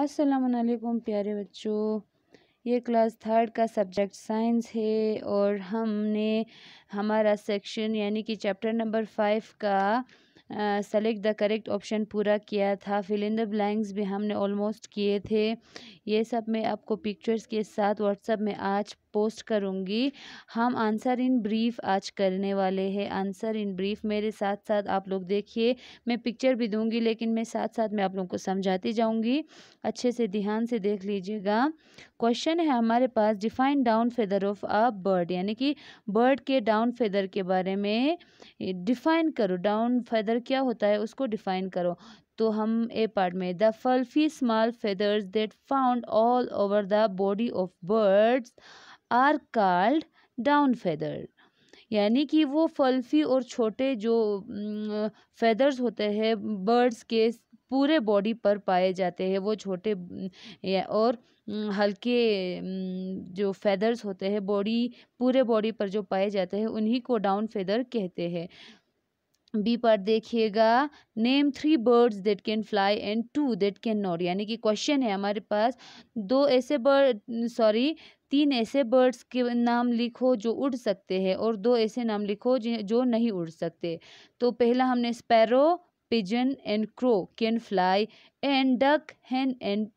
असलकुम प्यारे बच्चों ये क्लास थर्ड का सब्जेक्ट साइंस है और हमने हमारा सेक्शन यानी कि चैप्टर नंबर फाइव का सेलेक्ट द करेक्ट ऑप्शन पूरा किया था फिल इन द ब्लैंक्स भी हमने ऑलमोस्ट किए थे ये सब मैं आपको पिक्चर्स के साथ व्हाट्सअप में आज पोस्ट करूँगी हम आंसर इन ब्रीफ आज करने वाले हैं आंसर इन ब्रीफ मेरे साथ साथ आप लोग देखिए मैं पिक्चर भी दूंगी लेकिन मैं साथ साथ मैं आप लोगों को समझाती जाऊँगी अच्छे से ध्यान से देख लीजिएगा क्वेश्चन है हमारे पास define down feather of a bird यानी कि बर्ड के डाउन फेदर के बारे में डिफाइन करो डाउन फेदर पर क्या होता है उसको डिफाइन करो तो हम ए पार्ट में the fluffy small feathers that found all over the body of birds are called down feather यानी कि वो फल्फी और छोटे जो फेदर्स होते हैं बर्ड्स के पूरे बॉडी पर पाए जाते हैं वो छोटे और हल्के जो फेदर्स होते हैं बॉडी पूरे बॉडी पर जो पाए जाते हैं उन्हीं को डाउन फेदर कहते हैं बी पर देखिएगा name three birds that can fly and two that can not यानी कि क्वेश्चन है हमारे पास दो ऐसे बर्ड सॉरी तीन ऐसे बर्ड्स के नाम लिखो जो उड़ सकते हैं और दो ऐसे नाम लिखो जो नहीं उड़ सकते तो पहला हमने sparrow pigeon and crow can fly and duck hen and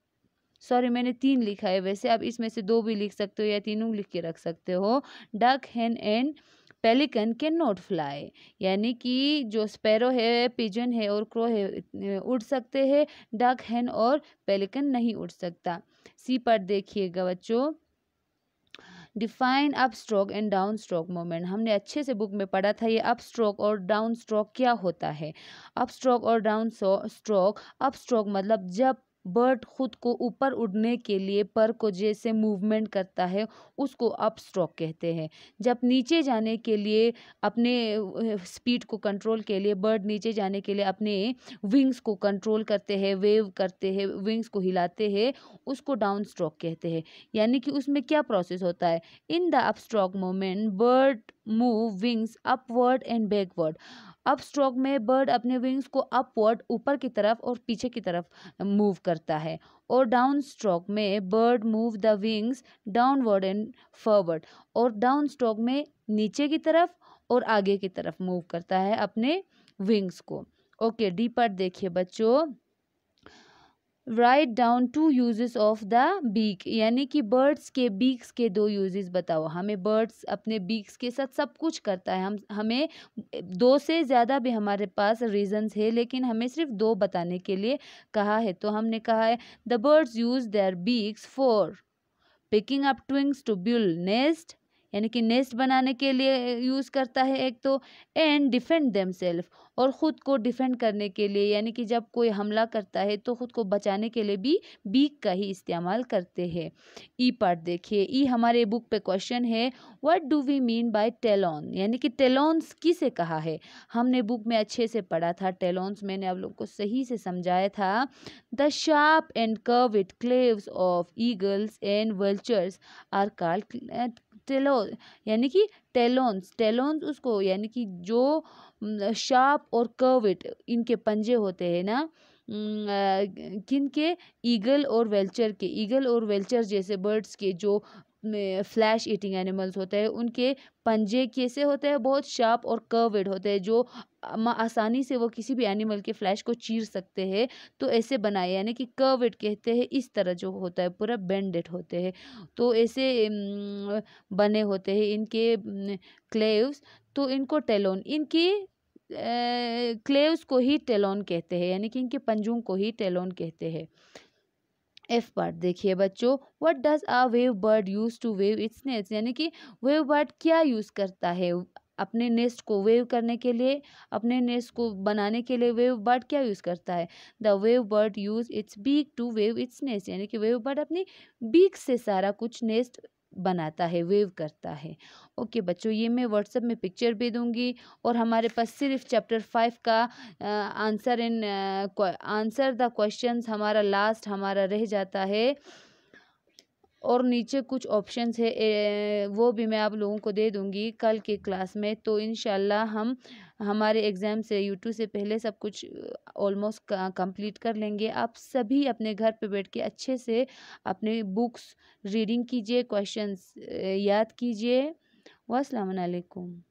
sorry मैंने तीन लिखा है वैसे आप इसमें से दो भी लिख सकते हो या तीनों लिख के रख सकते हो duck hen and pelican can not fly यानी कि जो स्पैरो है पिजन है और क्रो है उड़ सकते हैं डक हैन और पेलिकन नहीं उड़ सकता सी पर देखिएगा बच्चों define up stroke and down stroke moment हमने अच्छे से बुक में पढ़ा था ये अप स्ट्रोक और डाउन स्ट्रोक क्या होता है अप स्ट्रोक और डाउन स्ट्रोक अप स्ट्रोक मतलब जब बर्ड खुद को ऊपर उड़ने के लिए पर को जैसे मूवमेंट करता है उसको अप स्ट्रोक कहते हैं जब नीचे जाने के लिए अपने स्पीड को कंट्रोल के लिए बर्ड नीचे जाने के लिए अपने विंग्स को कंट्रोल करते हैं वेव करते हैं विंग्स को हिलाते हैं उसको डाउन स्ट्रोक कहते हैं यानी कि उसमें क्या प्रोसेस होता है in the up stroke moment bird move wings upward and backward up stroke में बर्ड अपने विंग्स को अपवर्ड ऊपर की तरफ और पीछे की तरफ मूव करता है और डाउन स्ट्रोक में bird move the wings downward and forward और डाउन स्ट्रोक में नीचे की तरफ और आगे की तरफ मूव करता है अपने विंग्स को ओके डीपर देखिए बच्चों write down two uses of the beak यानी कि बर्ड्स के बीक्स के दो यूजेस बताओ हमें बर्ड्स अपने बीक्स के साथ सब कुछ करता है हम हमें दो से ज़्यादा भी हमारे पास रीजंस है लेकिन हमें सिर्फ दो बताने के लिए कहा है तो हमने कहा है the birds use their beaks for picking up twigs to build nest यानी कि नेस्ट बनाने के लिए यूज़ करता है एक तो एंड डिफेंड देम सेल्फ और ख़ुद को डिफेंड करने के लिए यानी कि जब कोई हमला करता है तो ख़ुद को बचाने के लिए भी बीक का ही इस्तेमाल करते हैं ई पार्ट देखिए ई हमारे बुक पे क्वेश्चन है what do we mean by talon यानी कि टेलॉन्स किसे कहा है हमने बुक में अच्छे से पढ़ा था टेलोन्स मैंने आप लोग को सही से समझाया था the sharp and curve claws of eagles and vultures are called talon यानी कि टेलोन्स टेलोन्स उसको यानी कि जो शार्प और कर्विट इनके पंजे होते हैं ना किन के ईगल और वेल्चर के ईगल और वेल्चर जैसे बर्ड्स के जो फ्लैश ईटिंग एनिमल्स होते हैं उनके पंजे कैसे होते हैं बहुत शार्प और कर्वड होते हैं जो आसानी से वो किसी भी एनिमल के फ्लैश को चीर सकते हैं तो ऐसे बनाए यानी कि कर्वड कहते हैं इस तरह जो होता है पूरा बेंडेड होते हैं तो ऐसे बने होते हैं इनके क्लेव्स तो इनको टेलोन इनकी क्लेव्स को ही टेलोन कहते हैं यानी कि इनके पंजों को ही टेलोन कहते हैं एफ बर्ड देखिए बच्चों what does a weaver bird use to weave its nest यानी कि वेव बर्ड क्या यूज़ करता है अपने नेस्ट को वेव करने के लिए अपने नेस्ट को बनाने के लिए वेव बर्ड क्या यूज़ करता है the weaver bird use its beak to weave its nest यानी कि वेव बर्ड अपनी बीक से सारा कुछ नेस्ट बनाता है वेव करता है ओके बच्चों ये मैं व्हाट्सएप में पिक्चर भी दूंगी और हमारे पास सिर्फ चैप्टर फाइव का answer in answer the questions हमारा लास्ट हमारा रह जाता है और नीचे कुछ ऑप्शंस है ए, वो भी मैं आप लोगों को दे दूँगी कल के क्लास में तो इन हम हमारे एग्ज़ाम से यूट्यूब से पहले सब कुछ ऑलमोस्ट कंप्लीट कर लेंगे आप सभी अपने घर पे बैठ के अच्छे से अपने बुक्स रीडिंग कीजिए क्वेश्चंस याद कीजिए वालेकुम